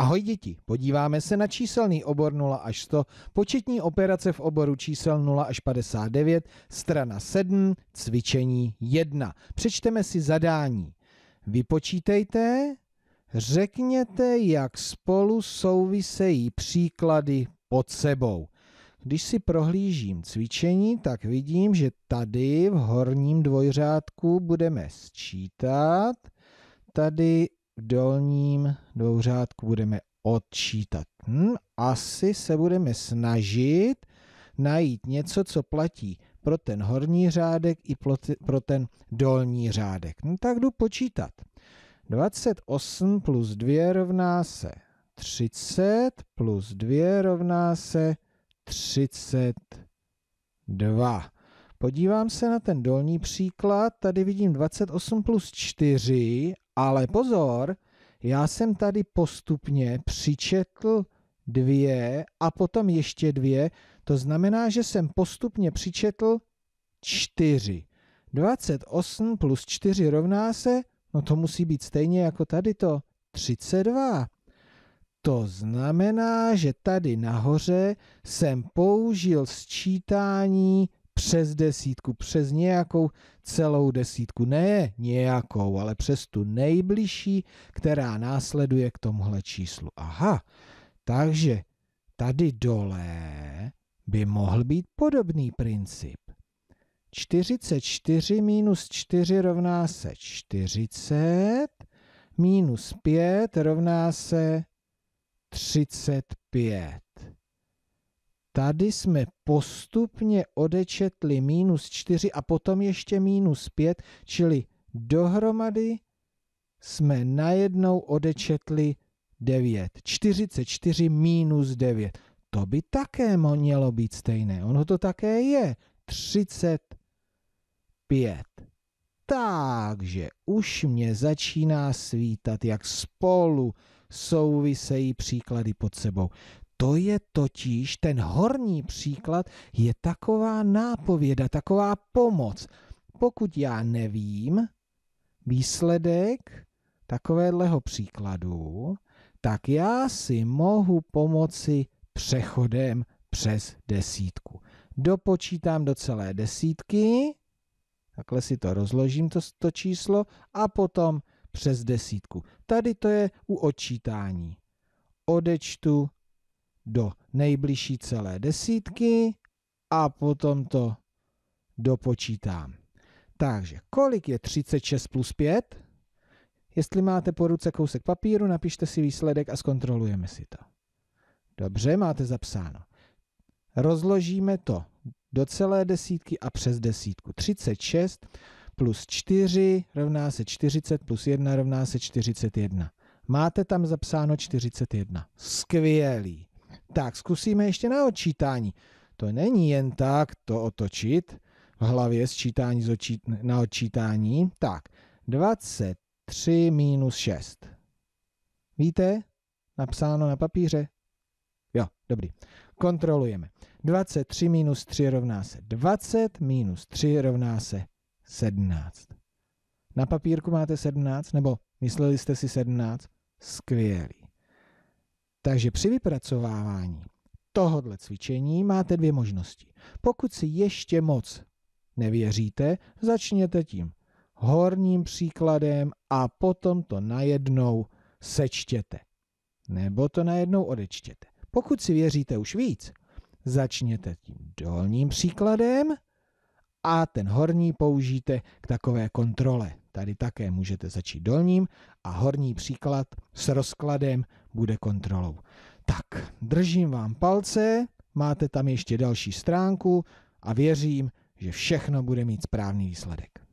Ahoj děti, podíváme se na číselný obor 0 až 100, početní operace v oboru čísel 0 až 59, strana 7, cvičení 1. Přečteme si zadání. Vypočítejte, řekněte, jak spolu souvisejí příklady pod sebou. Když si prohlížím cvičení, tak vidím, že tady v horním dvojřádku budeme sčítat, tady dolním dvouřádku budeme odčítat. Hm, asi se budeme snažit najít něco, co platí pro ten horní řádek i pro ten dolní řádek. No tak jdu počítat. 28 plus 2 rovná se 30 plus 2 rovná se 32. Podívám se na ten dolní příklad, tady vidím 28 plus 4 ale pozor, já jsem tady postupně přičetl dvě a potom ještě dvě, to znamená, že jsem postupně přičetl čtyři. 28 plus 4 rovná se, no to musí být stejně jako tady to, 32. To znamená, že tady nahoře jsem použil sčítání přes desítku, přes nějakou celou desítku, ne nějakou, ale přes tu nejbližší, která následuje k tomuhle číslu. Aha, takže tady dole by mohl být podobný princip. 44 minus 4 rovná se 40, minus 5 rovná se 35. Tady jsme postupně odečetli minus 4 a potom ještě minus 5, čili dohromady jsme najednou odečetli 9. 44 minus 9. To by také mělo být stejné. Ono to také je. 35. Takže už mě začíná svítat, jak spolu souvisejí příklady pod sebou. To je totiž ten horní příklad, je taková nápověda, taková pomoc. Pokud já nevím výsledek takovéhleho příkladu, tak já si mohu pomoci přechodem přes desítku. Dopočítám do celé desítky, takhle si to rozložím, to, to číslo, a potom přes desítku. Tady to je u odčítání. Odečtu do nejbližší celé desítky a potom to dopočítám. Takže kolik je 36 plus 5? Jestli máte po ruce kousek papíru, napište si výsledek a zkontrolujeme si to. Dobře, máte zapsáno. Rozložíme to do celé desítky a přes desítku. 36 plus 4 rovná se 40 plus 1 rovná se 41. Máte tam zapsáno 41. Skvělý. Tak zkusíme ještě na odčítání. To není jen tak to otočit v hlavě sčítání očít, na odčítání. Tak, 23 minus 6. Víte? Napsáno na papíře. Jo, dobrý. Kontrolujeme. 23 minus 3 rovná se 20, minus 3 rovná se 17. Na papírku máte 17, nebo mysleli jste si 17? Skvělý. Takže při vypracovávání tohodle cvičení máte dvě možnosti. Pokud si ještě moc nevěříte, začněte tím horním příkladem a potom to najednou sečtěte. Nebo to najednou odečtěte. Pokud si věříte už víc, začněte tím dolním příkladem a ten horní použijte k takové kontrole. Tady také můžete začít dolním a horní příklad s rozkladem bude kontrolou. Tak, držím vám palce, máte tam ještě další stránku a věřím, že všechno bude mít správný výsledek.